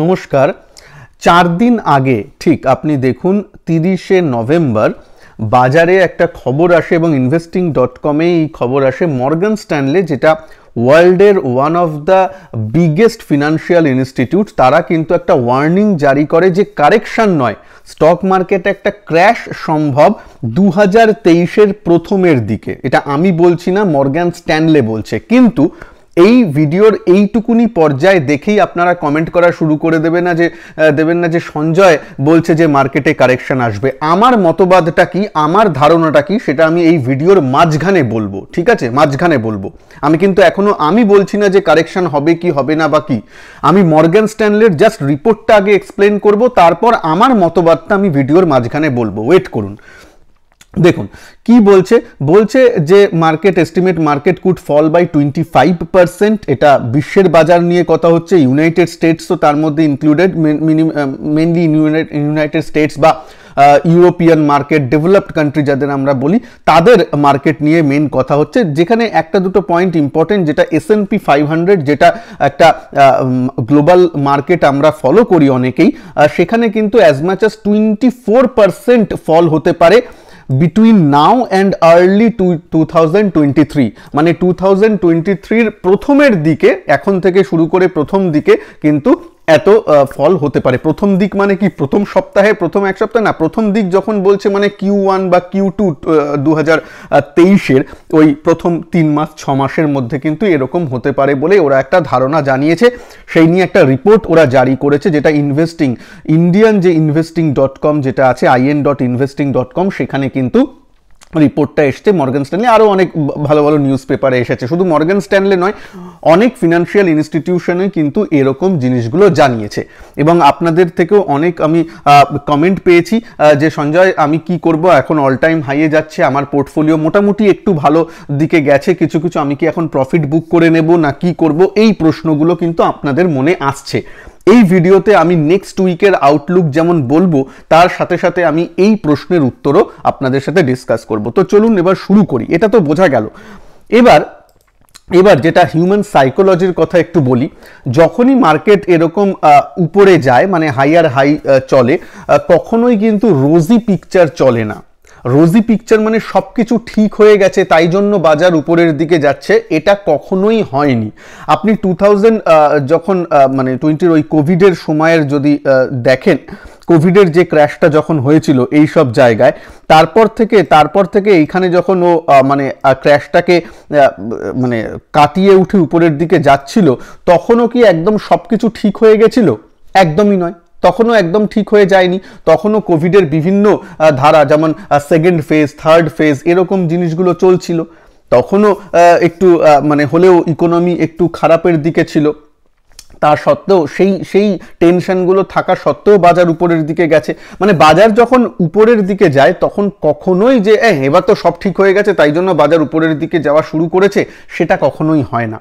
নমস্কার চার দিন আগে ঠিক আপনি দেখুন তিরিশে নভেম্বর বাজারে একটা খবর আসে এবং ইনভেস্টিং ডট কমে এই খবর আসে মর্গান স্ট্যানলে যেটা ওয়ার্ল্ডের one of the biggest financial institute তারা কিন্তু একটা ওয়ার্নিং জারি করে যে কারেকশান নয় স্টক মার্কেট একটা ক্র্যাশ সম্ভব দু হাজার তেইশের প্রথমের দিকে এটা আমি বলছি না মর্গ্যান স্ট্যানলে বলছে কিন্তু এই ভিডিওর এইটুকুনি পর্যায়ে দেখেই আপনারা কমেন্ট করা শুরু করে দেবেন না যে দেবেন না যে সঞ্জয় বলছে যে মার্কেটে কারেকশন আসবে আমার মতবাদটা কি আমার ধারণাটা কি সেটা আমি এই ভিডিওর মাঝখানে বলবো ঠিক আছে মাঝখানে বলবো আমি কিন্তু এখনও আমি বলছি না যে কারেকশন হবে কি হবে না বা কি আমি মর্গ্যান স্ট্যানলের জাস্ট রিপোর্টটা আগে এক্সপ্লেন করব তারপর আমার মতবাদটা আমি ভিডিওর মাঝখানে বলবো ওয়েট করুন দেখুন কি বলছে বলছে যে market estimate market could fall by twenty five percent এটা বিশ্বের বাজার নিয়ে কথা হচ্ছে ইউনাইটেড স্টেটস তো তার মধ্যে ইনক্লুডেড মেনলি ইউনাইটেড স্টেটস বা ইউরোপিয়ান মার্কেট ডেভেলপড কান্ট্রি যাদের আমরা বলি তাদের মার্কেট নিয়ে মেন কথা হচ্ছে যেখানে একটা দুটো পয়েন্ট ইম্পর্টেন্ট যেটা এসএনপি ফাইভ হান্ড্রেড যেটা একটা গ্লোবাল মার্কেট আমরা ফলো করি অনেকেই সেখানে কিন্তু as much as twenty four percent fall হতে পারে between now and early to two thousand twenty three মানে টু থাউজেন্ড টোয়েন্টি থ্রির প্রথমের দিকে এখন থেকে শুরু করে প্রথম দিকে কিন্তু এত ফল হতে পারে প্রথম দিক মানে কি প্রথম সপ্তাহে প্রথম এক সপ্তাহে না প্রথম দিক যখন বলছে মানে কিউ ওয়ান বা কিউ টু দু হাজার তেইশের ওই প্রথম তিন মাস ছ মাসের মধ্যে কিন্তু এরকম হতে পারে বলে ওরা একটা ধারণা জানিয়েছে সেই নিয়ে একটা রিপোর্ট ওরা জারি করেছে যেটা ইনভেস্টিং ইন্ডিয়ান যে ইনভেস্টিং ডট কম যেটা আছে IN dot investing dot com সেখানে কিন্তু রিপোর্টটা এসছে মর্গান স্ট্যানলে আরও অনেক ভালো ভালো নিউজ পেপারে এসেছে শুধু মর্গান স্ট্যানলে নয় অনেক ফিনান্সিয়াল ইনস্টিটিউশনে কিন্তু এরকম জিনিসগুলো জানিয়েছে এবং আপনাদের থেকেও অনেক আমি কমেন্ট পেয়েছি যে সঞ্জয় আমি কি করব এখন অল টাইম হাইয়ে যাচ্ছে আমার পোর্টফোলিও মোটামুটি একটু ভালো দিকে গেছে কিছু কিছু আমি কি এখন প্রফিট বুক করে নেব না কি করব এই প্রশ্নগুলো কিন্তু আপনাদের মনে আসছে এই ভিডিওতে আমি নেক্সট উইকের আউটলুক যেমন বলবো তার সাথে সাথে আমি এই প্রশ্নের উত্তরও আপনাদের সাথে ডিসকাস করব তো চলুন এবার শুরু করি এটা তো বোঝা গেল এবার এবার যেটা হিউম্যান সাইকোলজির কথা একটু বলি যখনই মার্কেট এরকম উপরে যায় মানে হাই আর হাই চলে কখনোই কিন্তু রোজি পিকচার চলে না রোজি পিকচার মানে সব কিছু ঠিক হয়ে গেছে তাই জন্য বাজার উপরের দিকে যাচ্ছে এটা কখনোই হয়নি আপনি টু যখন মানে টোয়েন্টির ওই কোভিডের সময়ের যদি দেখেন কোভিডের যে ক্র্যাশটা যখন হয়েছিল এই সব জায়গায় তারপর থেকে তারপর থেকে এইখানে যখন ও মানে ক্র্যাশটাকে মানে কাটিয়ে উঠে উপরের দিকে যাচ্ছিল তখনও কি একদম সব কিছু ঠিক হয়ে গেছিল একদমই নয় তখনও একদম ঠিক হয়ে যায়নি তখনও কোভিডের বিভিন্ন ধারা যেমন সেকেন্ড ফেজ থার্ড ফেজ এরকম জিনিসগুলো চলছিল তখনও একটু মানে হলেও ইকোনমি একটু খারাপের দিকে ছিল তা সত্ত্বেও সেই সেই টেনশনগুলো থাকা সত্ত্বেও বাজার উপরের দিকে গেছে মানে বাজার যখন উপরের দিকে যায় তখন কখনোই যে এবার তো সব ঠিক হয়ে গেছে তাই জন্য বাজার উপরের দিকে যাওয়া শুরু করেছে সেটা কখনোই হয় না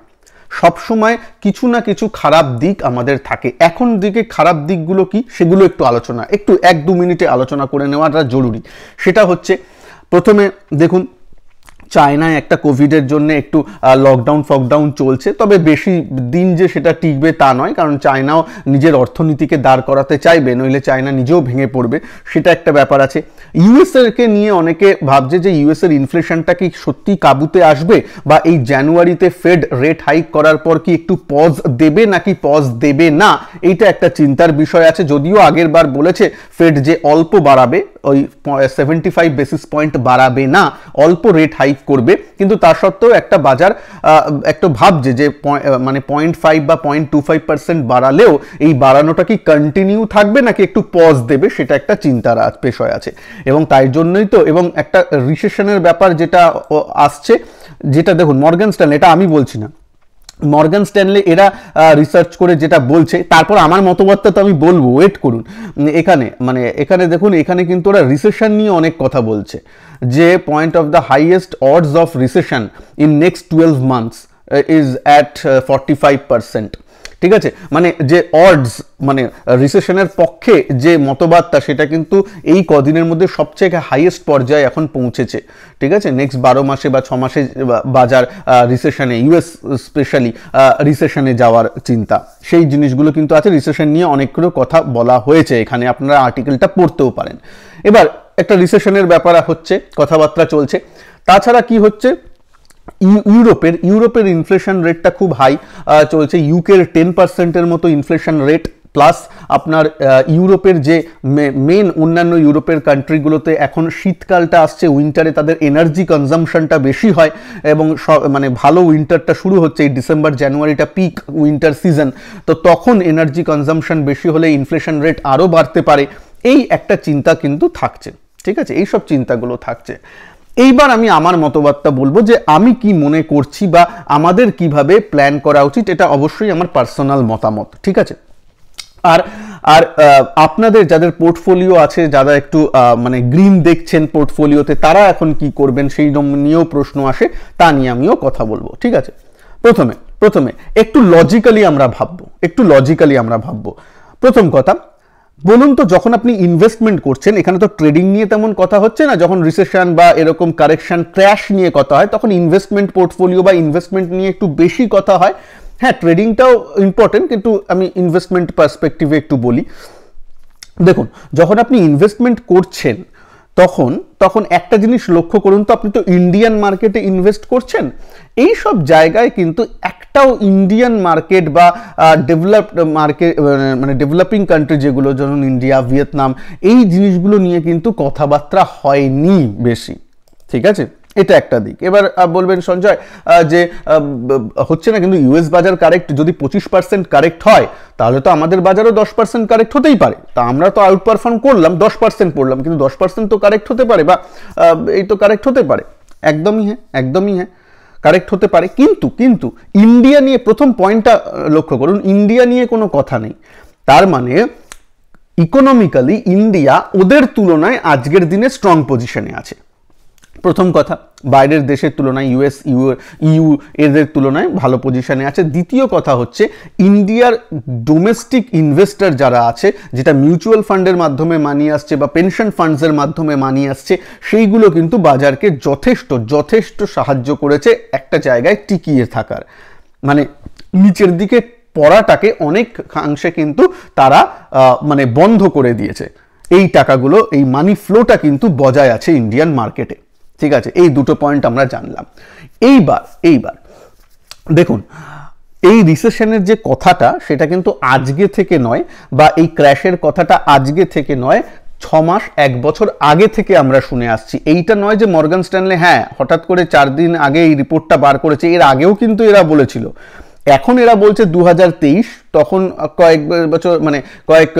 সবসময় কিছু না কিছু খারাপ দিক আমাদের থাকে এখন দিকে খারাপ দিকগুলো কি সেগুলো একটু আলোচনা একটু এক দু মিনিটে আলোচনা করে নেওয়াটা জরুরি সেটা হচ্ছে প্রথমে দেখুন চায়নায় একটা কোভিডের জন্য একটু লকডাউন ফকডাউন চলছে তবে বেশি দিন যে সেটা টিকবে তা নয় কারণ চায়নাও নিজের অর্থনীতিকে দাঁড় করাতে চাইবে নইলে চায়না নিজেও ভেঙে পড়বে সেটা একটা ব্যাপার আছে ইউএসএরকে নিয়ে অনেকে ভাবছে যে ইউএসএর ইনফ্লেশনটা কি সত্যি কাবুতে আসবে বা এই জানুয়ারিতে ফেড রেট হাইক করার পর কি একটু পজ দেবে নাকি পজ দেবে না এইটা একটা চিন্তার বিষয় আছে যদিও আগের বার বলেছে ফেড যে অল্প বাড়াবে ওই সেভেন্টি ফাইভ বেসিস পয়েন্ট বাড়াবে না অল্প রেট হাইক হাইক করবে কিন্তু তার সত্ত্বেও একটা বাজার একটা ভাবছে যে মানে পয়েন্ট বা পয়েন্ট টু পার্সেন্ট বাড়ালেও এই বাড়ানোটা কি কন্টিনিউ থাকবে নাকি একটু পজ দেবে সেটা একটা চিন্তার পেশয় আছে এবং তাই জন্যই তো এবং একটা রিসেশনের ব্যাপার যেটা আসছে যেটা দেখুন মর্গান স্ট্যান্ড এটা আমি বলছি না মর্গান স্ট্যানলে এরা রিসার্চ করে যেটা বলছে তারপর আমার মতবাদটা তো আমি বলবো ওয়েট করুন এখানে মানে এখানে দেখুন এখানে কিন্তু ওরা রিসেশন নিয়ে অনেক কথা বলছে যে point of the highest odds of recession in next twelve months is at forty five percent ঠিক আছে মানে যে অডস মানে রিসেশনের পক্ষে যে মতবাদটা সেটা কিন্তু এই কদিনের মধ্যে সবচেয়ে হাইয়েস্ট পর্যায়ে এখন পৌঁছেছে ঠিক আছে নেক্সট বারো মাসে বা ছ মাসে বাজার রিসেশনে ইউএস স্পেশালি রিসেশনে যাওয়ার চিন্তা সেই জিনিসগুলো কিন্তু আছে রিসেশন নিয়ে অনেকগুলো কথা বলা হয়েছে এখানে আপনারা আর্টিকেলটা পড়তেও পারেন এবার একটা রিসেশনের ব্যাপার হচ্ছে কথাবার্তা চলছে তাছাড়া কি হচ্ছে ইউরোপের ইউরোপের ইনফ্লেশন রেটটা খুব হাই চলছে ইউকের টেন পার্সেন্টের মতো ইনফ্লেশন রেট প্লাস আপনার ইউরোপের যে মেন অন্যান্য ইউরোপের কান্ট্রিগুলোতে এখন শীতকালটা আসছে উইন্টারে তাদের এনার্জি কনজামশনটা বেশি হয় এবং মানে ভালো উইন্টারটা শুরু হচ্ছে এই ডিসেম্বর জানুয়ারিটা পিক উইন্টার সিজন তো তখন এনার্জি কনজামশন বেশি হলে ইনফ্লেশন রেট আরও বাড়তে পারে এই একটা চিন্তা কিন্তু থাকছে ঠিক আছে এইসব চিন্তাগুলো থাকছে এইবার আমি আমার মতবাদটা বলবো যে আমি কি মনে করছি বা আমাদের কিভাবে প্ল্যান করা উচিত এটা অবশ্যই আমার পার্সোনাল মতামত ঠিক আছে আর আর আপনাদের যাদের পোর্টফোলিও আছে যারা একটু মানে গ্রিন দেখছেন পোর্টফোলিওতে তারা এখন কি করবেন সেই নিয়েও প্রশ্ন আসে তা নিয়ে আমিও কথা বলবো ঠিক আছে প্রথমে প্রথমে একটু লজিক্যালি আমরা ভাববো একটু লজিক্যালি আমরা ভাববো প্রথম কথা বলুন তো যখন আপনি ইনভেস্টমেন্ট করছেন এখানে তো ট্রেডিং নিয়ে তেমন কথা হচ্ছে না যখন রিসেশন বা এরকম কারেকশন ক্র্যাশ নিয়ে কথা হয় তখন ইনভেস্টমেন্ট পোর্টফোলিও বা ইনভেস্টমেন্ট নিয়ে একটু বেশি কথা হয় হ্যাঁ ট্রেডিংটাও ইম্পর্টেন্ট কিন্তু আমি ইনভেস্টমেন্ট পার্সপেক্টিভে একটু বলি দেখুন যখন আপনি ইনভেস্টমেন্ট করছেন তখন তখন একটা জিনিস লক্ষ্য করুন তো আপনি তো ইন্ডিয়ান মার্কেটে ইনভেস্ট করছেন এই সব জায়গায় কিন্তু একটাও ইন্ডিয়ান মার্কেট বা ডেভেলপড মার্কেট মানে ডেভেলপিং কান্ট্রি যেগুলো যেমন ইন্ডিয়া ভিয়েতনাম এই জিনিসগুলো নিয়ে কিন্তু কথাবার্তা হয়নি বেশি ঠিক আছে এটা একটা দিক এবার বলবেন সঞ্জয় যে হচ্ছে না কিন্তু ইউএস বাজার কারেক্ট যদি পঁচিশ পার্সেন্ট কারেক্ট হয় তাহলে তো আমাদের বাজারও দশ পার্সেন্ট কারেক্ট হতেই পারে তা আমরা তো আউট পারফর্ম করলাম দশ পার্সেন্ট পড়লাম কিন্তু দশ পার্সেন্ট তো কারেক্ট হতে পারে বা এই তো কারেক্ট হতে পারে একদমই হ্যাঁ একদমই হ্যাঁ কারেক্ট হতে পারে কিন্তু কিন্তু ইন্ডিয়া নিয়ে প্রথম পয়েন্টটা লক্ষ্য করুন ইন্ডিয়া নিয়ে কোনো কথা নেই তার মানে ইকোনমিক্যালি ইন্ডিয়া ওদের তুলনায় আজকের দিনে স্ট্রং পজিশনে আছে প্রথম কথা বাইরের দেশের তুলনায় ইউএস ইউ ইউ e এদের তুলনায় ভালো পজিশানে আছে দ্বিতীয় কথা হচ্ছে ইন্ডিয়ার ডোমেস্টিক ইনভেস্টার যারা আছে যেটা মিউচুয়াল ফান্ডের মাধ্যমে মানি আসছে বা পেনশন ফান্ডসের মাধ্যমে মানি আসছে সেইগুলো কিন্তু বাজারকে যথেষ্ট যথেষ্ট সাহায্য করেছে একটা জায়গায় টিকিয়ে থাকার মানে নিচের দিকে পড়াটাকে অংশে কিন্তু তারা মানে বন্ধ করে দিয়েছে এই টাকাগুলো এই মানি ফ্লোটা কিন্তু বজায় আছে ইন্ডিয়ান মার্কেটে ঠিক আছে এই দুটো পয়েন্ট আমরা জানলাম এইবার এইবার দেখুন এই রিসেশনের যে কথাটা সেটা কিন্তু আজকে থেকে নয় বা এই ক্র্যাশের কথাটা আজকে থেকে নয় ছ মাস এক বছর আগে থেকে আমরা শুনে আসছি এইটা নয় যে মর্গান স্ট্যানলে হ্যাঁ হঠাৎ করে চার দিন আগে এই রিপোর্টটা বার করেছে এর আগেও কিন্তু এরা বলেছিল এখন এরা বলছে দু তখন কয়েক বছর মানে কয়েক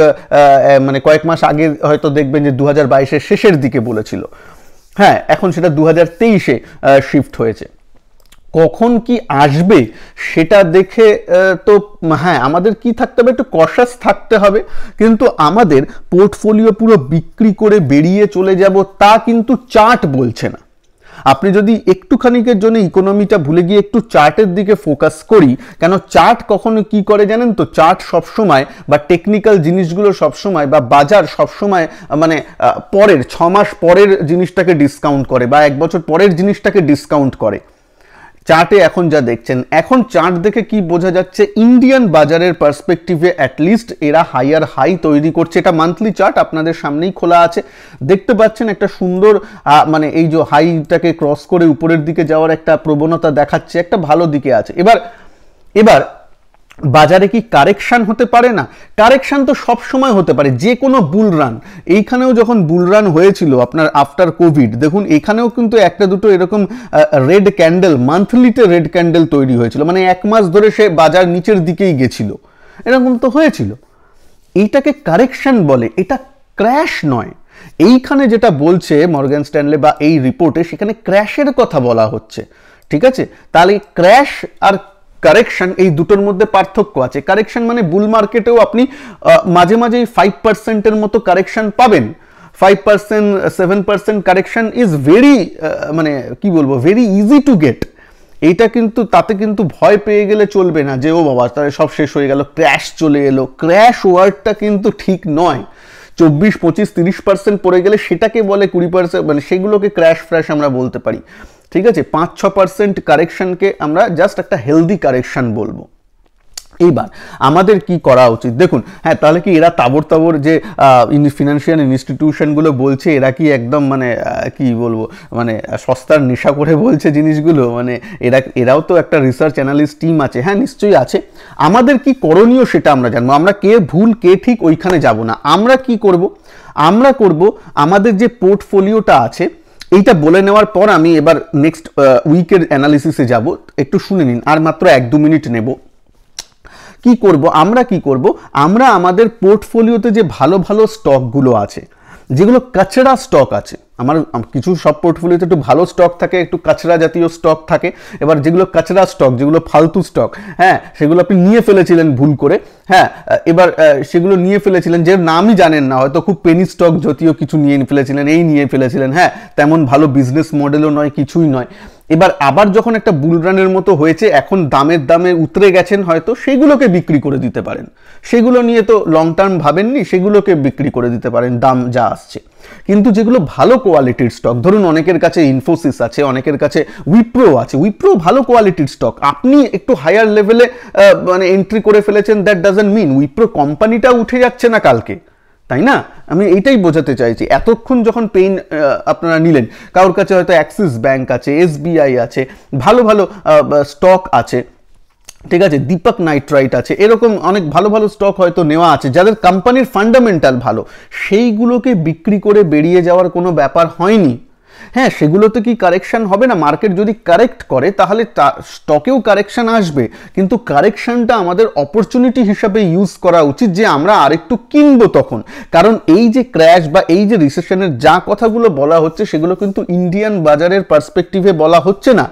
মানে কয়েক মাস আগে হয়তো দেখবেন যে দু হাজার শেষের দিকে বলেছিল হ্যাঁ এখন সেটা দু হাজার তেইশে শিফট হয়েছে কখন কি আসবে সেটা দেখে তো হ্যাঁ আমাদের কি থাকতে হবে একটু কশাস থাকতে হবে কিন্তু আমাদের পোর্টফোলিও পুরো বিক্রি করে বেরিয়ে চলে যাব তা কিন্তু চার্ট বলছে না আপনি যদি একটুখানিকের জন্য ইকোনমিটা ভুলে গিয়ে একটু চার্টের দিকে ফোকাস করি কেন চার্ট কখনো কি করে জানেন তো চার্ট সবসময় বা টেকনিক্যাল জিনিসগুলো সবসময় বা বাজার সবসময় মানে পরের ছ মাস পরের জিনিসটাকে ডিসকাউন্ট করে বা এক বছর পরের জিনিসটাকে ডিসকাউন্ট করে চার্টে এখন যা দেখছেন এখন চার্ট দেখে কি বোঝা যাচ্ছে ইন্ডিয়ান বাজারের পার্সপেক্টিভে অ্যাটলিস্ট এরা হাইয়ার হাই তৈরি করছে এটা মান্থলি চার্ট আপনাদের সামনেই খোলা আছে দেখতে পাচ্ছেন একটা সুন্দর মানে এই যে হাইটাকে ক্রস করে উপরের দিকে যাওয়ার একটা প্রবণতা দেখাচ্ছে একটা ভালো দিকে আছে এবার এবার বাজারে কি কারেকশান হতে পারে না কারেকশান তো সব সময় হতে পারে যে কোনো বুল রান এইখানেও যখন বুল রান হয়েছিল আপনার আফটার কোভিড দেখুন এখানেও কিন্তু একটা দুটো এরকম রেড ক্যান্ডেল মান্থলিতে রেড ক্যান্ডেল তৈরি হয়েছিল মানে এক মাস ধরে সে বাজার নিচের দিকেই গেছিল এরকম তো হয়েছিল এইটাকে কারেকশান বলে এটা ক্র্যাশ নয় এইখানে যেটা বলছে মর্গ্যান স্ট্যানলে বা এই রিপোর্টে সেখানে ক্র্যাশের কথা বলা হচ্ছে ঠিক আছে তাহলে ক্র্যাশ আর কারেকশন এই দুটোর মধ্যে পার্থক্য আছে কারেকশন মানে বুল মার্কেটেও আপনি মাঝে মাঝে ফাইভ পার্সেন্টের মতো কারেকশন পাবেন five percent seven percent correction is very মানে কি বলবো ভেরি ইজি টু গেট এইটা কিন্তু তাতে কিন্তু ভয় পেয়ে গেলে চলবে না যে ও বাবা তাহলে সব শেষ হয়ে গেল ক্র্যাশ চলে এলো ক্র্যাশ ওয়ার্ডটা কিন্তু ঠিক নয় চব্বিশ পঁচিশ তিরিশ পার্সেন্ট পড়ে গেলে সেটাকে বলে কুড়ি পার্সেন্ট মানে সেগুলোকে ক্র্যাশ ফ্র্যাশ আমরা বলতে পারি ঠিক আছে পাঁচ ছ পার্সেন্ট কারেকশানকে আমরা জাস্ট একটা হেলদি কারেকশান বলবো এইবার আমাদের কি করা উচিত দেখুন হ্যাঁ তাহলে কি এরা তাবর তাবর যে ফিনান্সিয়াল ইনস্টিটিউশনগুলো বলছে এরা কি একদম মানে কি বলবো মানে সস্তার নেশা করে বলছে জিনিসগুলো মানে এরা এরাও তো একটা রিসার্চ অ্যানালিস্ট টিম আছে হ্যাঁ নিশ্চয়ই আছে আমাদের কি করণীয় সেটা আমরা জানবো আমরা কে ভুল কে ঠিক ওইখানে যাব না আমরা কি করব আমরা করব আমাদের যে পোর্টফোলিওটা আছে এইটা বলে নেওয়ার পর আমি এবার নেক্সট উইকের অ্যানালিসিসে যাব একটু শুনে নিন আর মাত্র এক দু মিনিট নেব কি করব আমরা কি করব আমরা আমাদের পোর্টফোলিওতে যে ভালো ভালো স্টকগুলো আছে যেগুলো কাচড়া স্টক আছে আমার কিছু সব পোর্টফোলিওতে একটু ভালো স্টক থাকে একটু কাচরা জাতীয় স্টক থাকে এবার যেগুলো কাচরা স্টক যেগুলো ফালতু স্টক হ্যাঁ সেগুলো আপনি নিয়ে ফেলেছিলেন ভুল করে হ্যাঁ এবার সেগুলো নিয়ে ফেলেছিলেন যে নামই জানেন না হয়তো খুব পেনি স্টক জাতীয় কিছু নিয়ে ফেলেছিলেন এই নিয়ে ফেলেছিলেন হ্যাঁ তেমন ভালো বিজনেস মডেলও নয় কিছুই নয় এবার আবার যখন একটা বুলরানের মতো হয়েছে এখন দামের দামে উতরে গেছেন হয়তো সেগুলোকে বিক্রি করে দিতে পারেন সেগুলো নিয়ে তো লং টার্ম ভাবেননি সেগুলোকে বিক্রি করে দিতে পারেন দাম যা আসছে কিন্তু যেগুলো ভালো কোয়ালিটির স্টক ধরুন অনেকের কাছে ইনফোসিস আছে অনেকের কাছে উইপ্রো আছে উইপ্রো ভালো কোয়ালিটির স্টক আপনি একটু হায়ার লেভেলে মানে এন্ট্রি করে ফেলেছেন দ্যাট ডাজেন্ট মিন উইপ্রো কোম্পানিটা উঠে যাচ্ছে না কালকে তাই না আমি এইটাই বোঝাতে চাইছি এতক্ষণ যখন পেইন আপনারা নিলেন কারোর কাছে হয়তো অ্যাক্সিস ব্যাঙ্ক আছে এসবিআই আছে ভালো ভালো স্টক আছে ঠিক আছে দীপক নাইট্রাইট আছে এরকম অনেক ভালো ভালো স্টক হয়তো নেওয়া আছে যাদের কোম্পানির ফান্ডামেন্টাল ভালো সেইগুলোকে বিক্রি করে বেরিয়ে যাওয়ার কোনো ব্যাপার হয়নি হ্যাঁ সেগুলোতে কি কারেকশান হবে না মার্কেট যদি কারেক্ট করে তাহলে স্টকেও কারেকশান আসবে কিন্তু কারেকশানটা আমাদের অপরচুনিটি হিসাবে ইউজ করা উচিত যে আমরা আরেকটু কিনবো তখন কারণ এই যে ক্র্যাশ বা এই যে রিসেশনের যা কথাগুলো বলা হচ্ছে সেগুলো কিন্তু ইন্ডিয়ান বাজারের পার্সপেক্টিভে বলা হচ্ছে না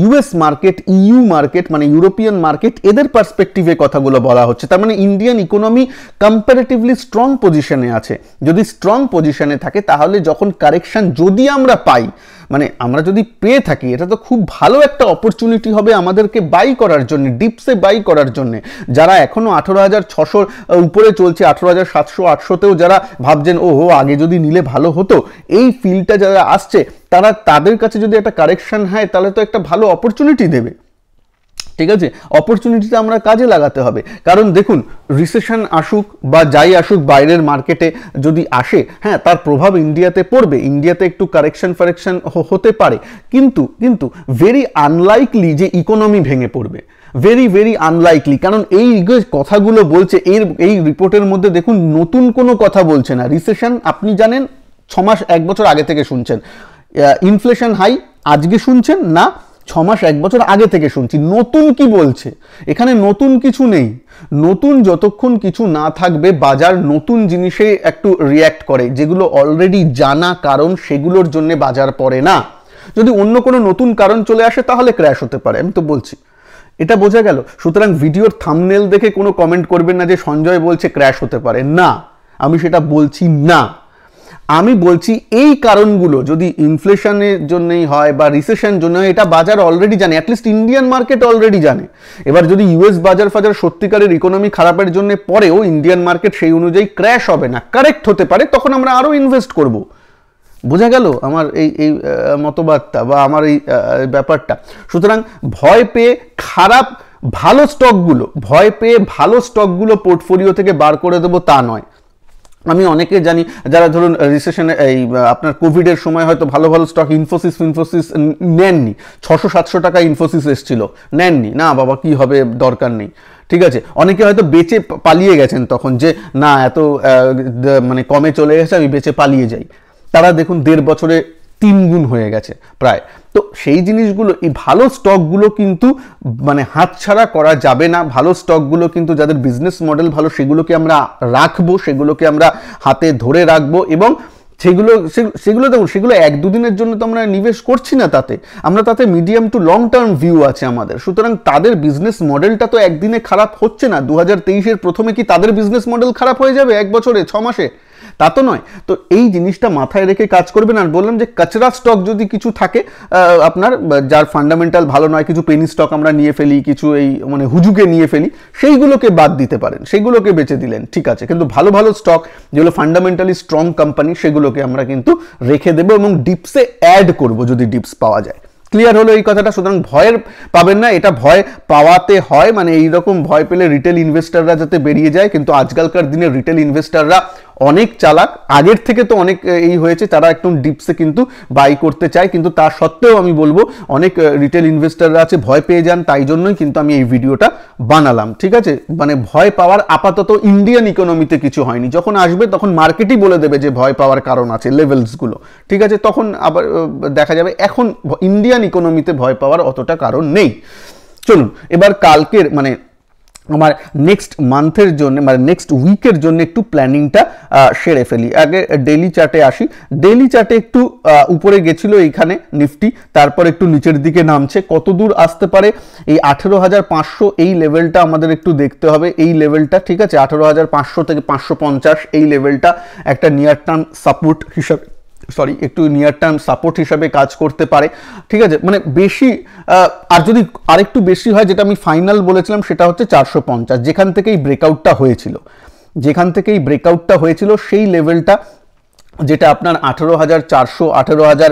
ইউএস মার্কেট ইউ মার্কেট মানে ইউরোপিয়ান মার্কেট এদের পার্সপেক্টিভে কথাগুলো বলা হচ্ছে তার মানে ইন্ডিয়ান ইকোনমি কম্পারেটিভলি স্ট্রং পজিশনে আছে যদি স্ট্রং পজিশনে থাকে তাহলে যখন কারেকশন যদি আমরা পাই মানে আমরা যদি পেয়ে থাকি এটা তো খুব ভালো একটা অপরচুনিটি হবে আমাদেরকে বাই করার জন্য ডিপসে বাই করার জন্য যারা এখনও আঠেরো হাজার ছশো উপরে চলছে আঠেরো হাজার সাতশো আটশোতেও যারা ভাবছেন ও হো আগে যদি নিলে ভালো হতো এই ফিলটা যারা আসছে তারা তাদের কাছে যদি একটা কারেকশান হয় তাহলে তো একটা ভালো অপরচুনিটি দেবে ঠিক আছে অপরচুনিটিটা আমরা কাজে লাগাতে হবে কারণ দেখুন রিসেশন আসুক বা যাই আসুক বাইরের মার্কেটে যদি আসে হ্যাঁ তার প্রভাব ইন্ডিয়াতে পড়বে ইন্ডিয়াতে একটু কারেকশন ফারেকশন হতে পারে কিন্তু কিন্তু ভেরি আনলাইকলি যে ইকোনমি ভেঙে পড়বে ভেরি ভেরি আনলাইকলি কারণ এই কথাগুলো বলছে এর এই রিপোর্টের মধ্যে দেখুন নতুন কোনো কথা বলছে না রিসেশন আপনি জানেন ছমাস এক বছর আগে থেকে শুনছেন ইনফ্লেশন হাই আজকে শুনছেন না ছ মাস এক বছর আগে থেকে শুনছি নতুন কি বলছে এখানে নতুন কিছু নেই নতুন যতক্ষণ কিছু না থাকবে বাজার নতুন জিনিসে একটু রিয়্যাক্ট করে যেগুলো অলরেডি জানা কারণ সেগুলোর জন্য বাজার পড়ে না যদি অন্য কোনো নতুন কারণ চলে আসে তাহলে ক্র্যাশ হতে পারে আমি তো বলছি এটা বোঝা গেল সুতরাং ভিডিওর থামনেল দেখে কোনো কমেন্ট করবেন না যে সঞ্জয় বলছে ক্র্যাশ হতে পারে না আমি সেটা বলছি না আমি বলছি এই কারণগুলো যদি ইনফ্লেশনের জন্যই হয় বা রিসেশন জন্য এটা বাজার অলরেডি জানে অ্যাটলিস্ট ইন্ডিয়ান মার্কেট অলরেডি জানে এবার যদি ইউএস বাজার ফাজার সত্যিকারের ইকোনমি খারাপের জন্য পরেও ইন্ডিয়ান মার্কেট সেই অনুযায়ী ক্র্যাশ হবে না কারেক্ট হতে পারে তখন আমরা আরও ইনভেস্ট করব বোঝা গেল আমার এই এই মতবাদটা বা আমার এই ব্যাপারটা সুতরাং ভয় পেয়ে খারাপ ভালো স্টকগুলো ভয় পেয়ে ভালো স্টকগুলো পোর্টফোলিও থেকে বার করে দেবো তা নয় আমি অনেকে জানি যারা ধরুন রিসেশনে এই আপনার কোভিডের সময় হয়তো ভালো ভালো স্টক ইনফোসিস ইনফোসিস নেননি ছশো সাতশো টাকা ইনফোসিস এসছিল নেননি না বাবা কি হবে দরকার নেই ঠিক আছে অনেকে হয়তো বেচে পালিয়ে গেছেন তখন যে না এত মানে কমে চলে গেছে আমি বেচে পালিয়ে যাই তারা দেখুন দেড় বছরে তিন গুণ হয়ে গেছে প্রায় তো সেই জিনিসগুলো এই ভালো স্টকগুলো কিন্তু মানে হাতছাড়া করা যাবে না ভালো স্টকগুলো কিন্তু যাদের বিজনেস মডেল ভালো সেগুলোকে আমরা রাখবো সেগুলোকে আমরা হাতে ধরে রাখবো এবং সেগুলো সেগুলো দেখুন সেগুলো এক দুদিনের জন্য তো আমরা নিবেশ করছি না তাতে আমরা তাতে medium to long term view আছে আমাদের সুতরাং তাদের বিজনেস মডেলটা তো একদিনে খারাপ হচ্ছে না দু হাজার তেইশের প্রথমে কি তাদের বিজনেস মডেল খারাপ হয়ে যাবে এক বছরে ছ মাসে তা তো নয় তো এই জিনিসটা মাথায় রেখে কাজ করবেন আর বললাম যে কাচরা স্টক যদি কিছু থাকে আপনার যার ফান্ডামেন্টাল ভালো নয় কিছু পেনি স্টক আমরা নিয়ে ফেলি কিছু এই মানে হুজুকে নিয়ে ফেলি সেইগুলোকে বাদ দিতে পারেন সেগুলোকে বেছে দিলেন ঠিক আছে কিন্তু ভালো ভালো স্টক যেগুলো ফান্ডামেন্টালি স্ট্রং কোম্পানি সেগুলোকে আমরা কিন্তু রেখে দেবো এবং ডিপসে অ্যাড করব যদি ডিপস পাওয়া যায় ক্লিয়ার হলো এই কথাটা সুতরাং ভয়ের পাবেন না এটা ভয় পাওয়াতে হয় মানে এইরকম ভয় পেলে রিটেল ইনভেস্টাররা যাতে বেরিয়ে যায় কিন্তু আজকালকার দিনে রিটেল ইনভেস্টাররা অনেক চালাক আগের থেকে তো অনেক এই হয়েছে তারা একদম ডিপসে কিন্তু বাই করতে চায় কিন্তু তার সত্ত্বেও আমি বলবো অনেক রিটেল ইনভেস্টাররা আছে ভয় পেয়ে যান তাই জন্যই কিন্তু আমি এই ভিডিওটা বানালাম ঠিক আছে মানে ভয় পাওয়ার আপাতত ইন্ডিয়ান ইকোনমিতে কিছু হয়নি যখন আসবে তখন মার্কেটই বলে দেবে যে ভয় পাওয়ার কারণ আছে লেভেলসগুলো ঠিক আছে তখন আবার দেখা যাবে এখন ইন্ডিয়ান ইকোনমিতে ভয় পাওয়ার অতটা কারণ নেই চলুন এবার কালকের মানে আমার নেক্সট মান্থের জন্য মানে নেক্সট উইকের জন্য একটু প্ল্যানিংটা সেরে ফেলি আগে ডেলি চার্টে আসি ডেলি চার্টে একটু উপরে গেছিল এইখানে নিফটি তারপর একটু নিচের দিকে নামছে কত দূর আসতে পারে এই আঠেরো হাজার পাঁচশো এই লেভেলটা আমাদের একটু দেখতে হবে এই লেভেলটা ঠিক আছে আঠেরো হাজার পাঁচশো থেকে পাঁচশো পঞ্চাশ এই লেভেলটা একটা নিয়ার টার্ম সাপোর্ট হিসাবে সরি একটু নিয়ার টার্ম সাপোর্ট হিসাবে কাজ করতে পারে ঠিক আছে মানে বেশি আর যদি আরেকটু বেশি হয় যেটা আমি ফাইনাল বলেছিলাম সেটা হচ্ছে চারশো যেখান থেকেই ব্রেকআউটটা হয়েছিল যেখান থেকেই ব্রেকআউটটা হয়েছিল সেই লেভেলটা যেটা আপনার আঠেরো হাজার চারশো আঠেরো হাজার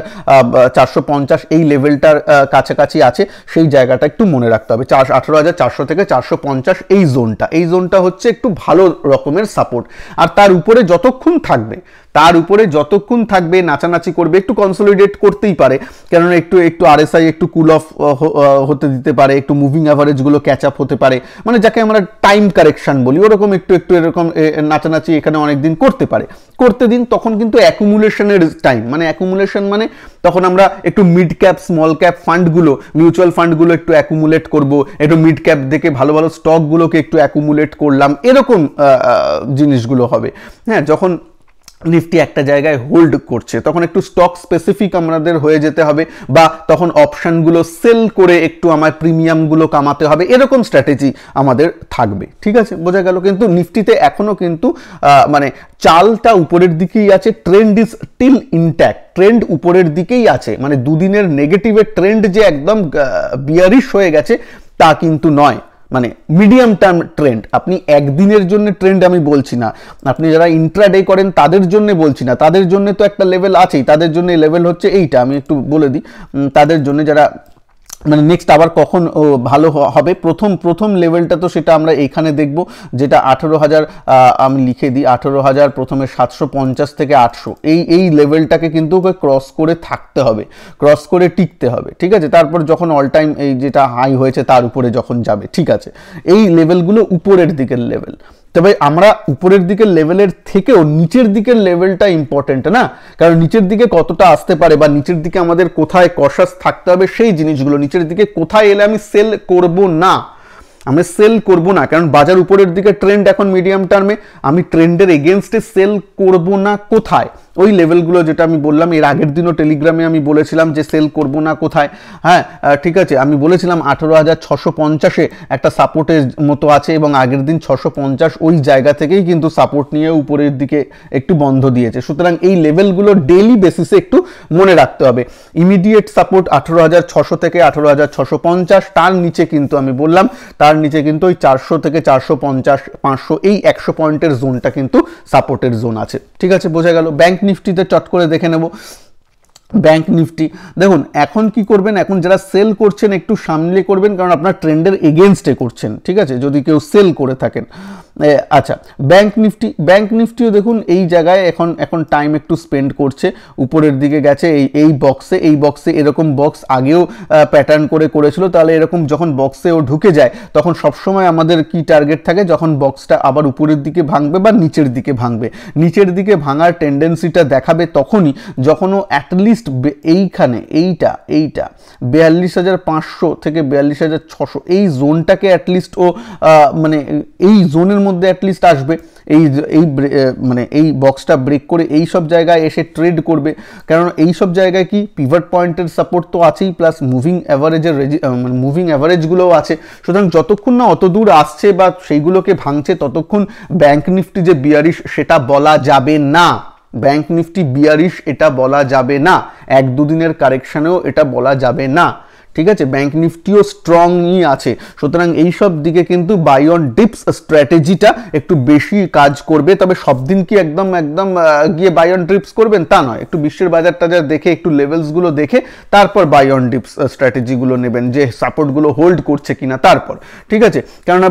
চারশো পঞ্চাশ এই লেভেলটার কাছাকাছি আছে সেই জায়গাটা একটু মনে রাখতে হবে চার আঠেরো হাজার চারশো থেকে চারশো পঞ্চাশ এই জোনটা এই জোনটা হচ্ছে একটু ভালো রকমের সাপোর্ট আর তার উপরে যতক্ষণ থাকবে তার উপরে যতক্ষণ থাকবে নাচানাচি করবে একটু কনসলিডেট করতেই পারে কেননা একটু একটু আরএসআই একটু কুল অফ হতে দিতে পারে একটু মুভিং অ্যাভারেজগুলো ক্যাচ আপ হতে পারে মানে যাকে আমরা টাইম কারেকশান বলি ওরকম একটু একটু এরকম নাচানাচি এখানে অনেক দিন করতে পারে করতে দিন তখন কিন্তু অ্যাকুমুলেশনের টাইম মানে অ্যাকুমুলেশন মানে তখন আমরা একটু মিড ক্যাপ স্মল ক্যাপ ফান্ডগুলো মিউচুয়াল ফান্ডগুলো একটু অ্যাকুমুলেট করব একটু মিড ক্যাপ দেখে ভালো ভালো স্টকগুলোকে একটু অ্যাকুমুলেট করলাম এরকম জিনিসগুলো হবে হ্যাঁ যখন নিফটি একটা জায়গায় হোল্ড করছে তখন একটু স্টক স্পেসিফিক আমাদের হয়ে যেতে হবে বা তখন অপশানগুলো সেল করে একটু আমার প্রিমিয়ামগুলো কামাতে হবে এরকম স্ট্র্যাটেজি আমাদের থাকবে ঠিক আছে বোঝা গেল কিন্তু নিফটিতে এখনও কিন্তু মানে চালটা উপরের দিকেই আছে trend is still intact trend উপরের দিকেই আছে মানে দুদিনের নেগেটিভের ট্রেন্ড যে একদম বিয়ারিশ হয়ে গেছে তা কিন্তু নয় মানে মিডিয়াম টার্ম ট্রেন্ড আপনি একদিনের জন্য ট্রেন্ড আমি বলছি না আপনি যারা ইন্ট্রাডে করেন তাদের জন্য বলছি না তাদের জন্য তো একটা লেভেল আছেই তাদের জন্য লেভেল হচ্ছে এইটা আমি একটু বলে দিই তাদের জন্য যারা মানে নেক্সট আবার কখন ভালো হবে প্রথম প্রথম লেভেলটা তো সেটা আমরা এখানে দেখব যেটা আঠেরো হাজার আমি লিখে দিই আঠেরো হাজার প্রথমে সাতশো পঞ্চাশ থেকে আটশো এই এই লেভেলটাকে কিন্তু ওকে ক্রস করে থাকতে হবে ক্রস করে টিকতে হবে ঠিক আছে তারপর যখন অল টাইম এই যেটা হাই হয়েছে তার উপরে যখন যাবে ঠিক আছে এই লেভেলগুলো উপরের দিকের লেভেল তবে আমরা উপরের দিকের লেভেলের থেকেও নিচের দিকের লেভেলটা ইম্পর্টেন্ট না কারণ নিচের দিকে কতটা আসতে পারে বা নিচের দিকে আমাদের কোথায় কষাস থাকতে হবে সেই জিনিসগুলো নিচের দিকে কোথায় এলে আমি সেল করব না আমি সেল করব না কারণ বাজার উপরের দিকে ট্রেন্ড এখন মিডিয়াম টার্মে আমি ট্রেন্ডের এগেনস্টে সেল করব না কোথায় ওই লেভেলগুলো যেটা আমি বললাম এর আগের দিনও টেলিগ্রামে আমি বলেছিলাম যে সেল করব না কোথায় হ্যাঁ ঠিক আছে আমি বলেছিলাম আঠেরো হাজার ছশো পঞ্চাশে একটা সাপোর্টের মতো আছে এবং আগের দিন ছশো পঞ্চাশ ওই জায়গা থেকেই কিন্তু সাপোর্ট নিয়ে উপরের দিকে একটু বন্ধ দিয়েছে সুতরাং এই লেভেলগুলো ডেলি বেসিসে একটু মনে রাখতে হবে ইমিডিয়েট সাপোর্ট আঠেরো হাজার ছশো থেকে আঠেরো হাজার ছশো পঞ্চাশ তার নিচে কিন্তু আমি বললাম তার নিচে কিন্তু ওই চারশো থেকে চারশো পঞ্চাশ পাঁচশো এই একশো পয়েন্টের জোনটা কিন্তু সাপোর্টের জোন আছে ঠিক আছে বোঝা গেল ব্যাংক নিফটিতে চট করে দেখে নেব ব্যাংক নিফটি দেখুন এখন কি করবেন এখন যারা সেল করছেন একটু সামলে করবেন কারণ আপনার ট্রেন্ডের এগেনস্টে করছেন ঠিক আছে যদি কেউ সেল করে থাকেন আচ্ছা ব্যাংক নিফটি ব্যাংক নিফটিও দেখুন এই জায়গায় এখন এখন টাইম একটু স্পেন্ড করছে উপরের দিকে গেছে এই এই বক্সে এই বক্সে এরকম বক্স আগেও প্যাটার্ন করে করেছিল তাহলে এরকম যখন বক্সে ও ঢুকে যায় তখন সবসময় আমাদের কি টার্গেট থাকে যখন বক্সটা আবার উপরের দিকে ভাঙবে বা নিচের দিকে ভাঙবে নিচের দিকে ভাঙার টেন্ডেন্সিটা দেখাবে তখনই যখন ও অ্যাটলিস্ট লিস্ট এইখানে এইটা এইটা বিয়াল্লিশ হাজার পাঁচশো থেকে বিয়াল্লিশ হাজার ছশো এই জোনটাকে অ্যাটলিস্ট ও মানে এই জোনের মধ্যে অ্যাটলিস্ট আসবে এই এই মানে এই বক্সটা ব্রেক করে এই সব জায়গায় এসে ট্রেড করবে কারণ এই সব জায়গায় কি পিভার পয়েন্টের সাপোর্ট তো আছেই প্লাস মুভিং অ্যাভারেজের মানে মুভিং অ্যাভারেজগুলোও আছে সুতরাং যতক্ষণ না অত দূর আসছে বা সেইগুলোকে ভাঙছে ততক্ষণ ব্যাঙ্ক নিফটি যে বিয়ারিশ সেটা বলা যাবে না ব্যাংক নিফটি বিয়ারিশ এটা বলা যাবে না এক দুদিনের কারেকশানেও এটা বলা যাবে না ঠিক আছে ব্যাংক নিফটিও স্ট্রংই আছে সুতরাং এই সব দিকে কিন্তু বাই অন ডিপস স্ট্র্যাটেজিটা একটু বেশি কাজ করবে তবে সব দিন কি একদম একদম গিয়ে বাই অন ডিপস করবেন তা নয় একটু বিশ্বের বাজার টাজার দেখে একটু লেভেলসগুলো দেখে তারপর বাই অন ডিপস স্ট্র্যাটেজিগুলো নেবেন যে সাপোর্টগুলো হোল্ড করছে কিনা তারপর ঠিক আছে কেননা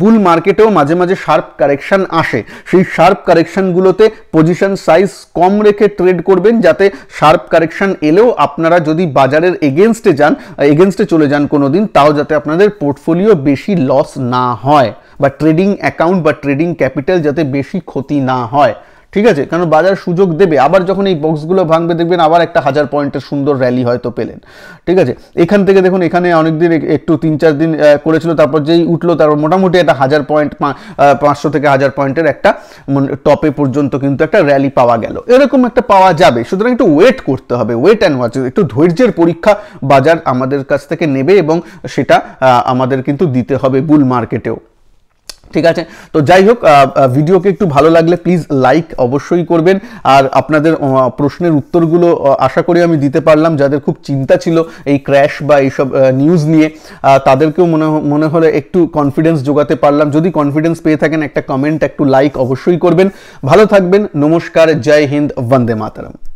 বুল মার্কেটেও মাঝে মাঝে শার্প কারেকশান আসে সেই শার্প কারেকশানগুলোতে পজিশন সাইজ কম রেখে ট্রেড করবেন যাতে শার্প কারেকশান এলেও আপনারা যদি বাজারের এগেনস্টে যান এগেনস্টে চলে যান কোনো দিন তাও যাতে আপনাদের পোর্টফোলিও বেশি লস না হয় বা ট্রেডিং অ্যাকাউন্ট বা ট্রেডিং ক্যাপিটাল যাতে বেশি ক্ষতি না হয় ঠিক আছে কারণ বাজার সুযোগ দেবে আবার যখন এই বক্সগুলো ভাঙবে দেখবেন আবার একটা হাজার পয়েন্টের সুন্দর র্যালি হয়তো পেলেন ঠিক আছে এখান থেকে দেখুন এখানে অনেকদিন একটু তিন চার দিন করেছিল তারপর যেই উঠলো তারপর মোটামুটি একটা হাজার পয়েন্ট পাঁচশো থেকে হাজার পয়েন্টের একটা টপে পর্যন্ত কিন্তু একটা র্যালি পাওয়া গেল এরকম একটা পাওয়া যাবে সুতরাং একটু ওয়েট করতে হবে ওয়েট অ্যান্ড ওয়াচ একটু ধৈর্যের পরীক্ষা বাজার আমাদের কাছ থেকে নেবে এবং সেটা আমাদের কিন্তু দিতে হবে বুল মার্কেটেও ঠিক আছে তো যাই হোক ভিডিওকে একটু ভালো লাগলে প্লিজ লাইক অবশ্যই করবেন আর আপনাদের প্রশ্নের উত্তরগুলো আশা করি আমি দিতে পারলাম যাদের খুব চিন্তা ছিল এই ক্র্যাশ বা এইসব নিউজ নিয়ে তাদেরকেও মনে মনে হলে একটু কনফিডেন্স যোগাতে পারলাম যদি কনফিডেন্স পেয়ে থাকেন একটা কমেন্ট একটু লাইক অবশ্যই করবেন ভালো থাকবেন নমস্কার জয় হিন্দ বন্দে মাতারাম